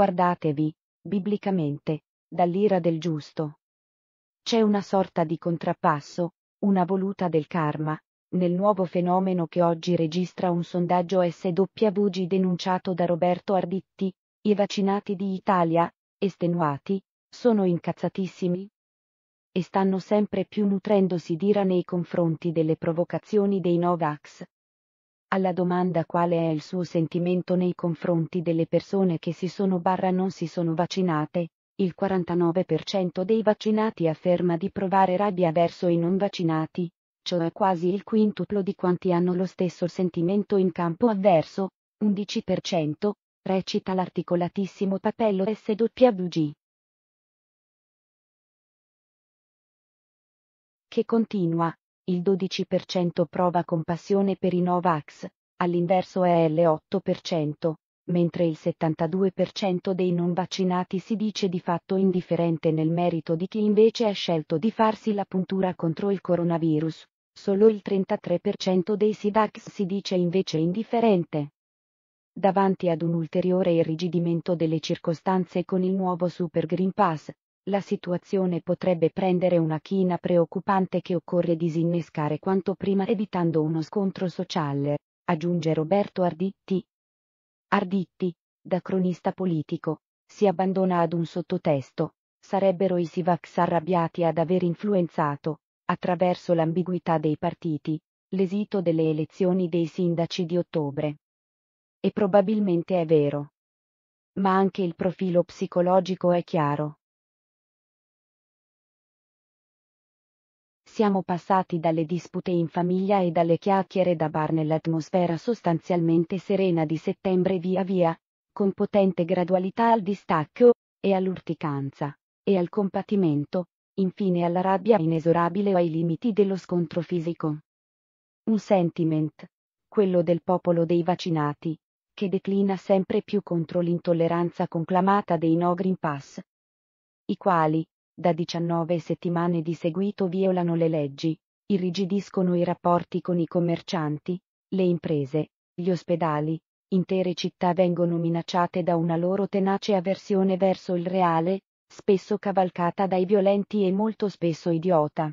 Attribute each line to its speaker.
Speaker 1: Guardatevi, biblicamente, dall'ira del giusto. C'è una sorta di contrappasso, una voluta del karma, nel nuovo fenomeno che oggi registra un sondaggio SWG denunciato da Roberto Arditti, i vaccinati di Italia, estenuati, sono incazzatissimi? E stanno sempre più nutrendosi d'ira nei confronti delle provocazioni dei Novax, alla domanda qual è il suo sentimento nei confronti delle persone che si sono barra non si sono vaccinate, il 49% dei vaccinati afferma di provare rabbia verso i non vaccinati, cioè quasi il quintuplo di quanti hanno lo stesso sentimento
Speaker 2: in campo avverso, 11%, recita l'articolatissimo papello SWG. Che continua, il 12% prova compassione per i Novax,
Speaker 1: all'inverso è l'8%, mentre il 72% dei non vaccinati si dice di fatto indifferente nel merito di chi invece ha scelto di farsi la puntura contro il coronavirus. Solo il 33% dei SIDAX si dice invece indifferente. Davanti ad un ulteriore irrigidimento delle circostanze con il nuovo Super Green Pass, la situazione potrebbe prendere una china preoccupante che occorre disinnescare quanto prima evitando uno scontro sociale, aggiunge Roberto Arditti. Arditti, da cronista politico, si abbandona ad un sottotesto, sarebbero i Sivax arrabbiati ad aver influenzato, attraverso l'ambiguità dei partiti, l'esito delle elezioni dei sindaci di
Speaker 2: ottobre. E probabilmente è vero. Ma anche il profilo psicologico è chiaro. siamo passati dalle dispute in famiglia e dalle chiacchiere da bar nell'atmosfera
Speaker 1: sostanzialmente serena di settembre via via, con potente gradualità al distacco, e all'urticanza, e al compatimento, infine alla rabbia inesorabile o ai limiti dello scontro fisico. Un sentiment, quello del popolo dei vaccinati, che declina sempre più contro l'intolleranza conclamata dei no Green Pass, i quali, da 19 settimane di seguito violano le leggi, irrigidiscono i rapporti con i commercianti, le imprese, gli ospedali, intere città vengono minacciate da una loro tenace avversione
Speaker 2: verso il reale, spesso cavalcata dai violenti e molto spesso idiota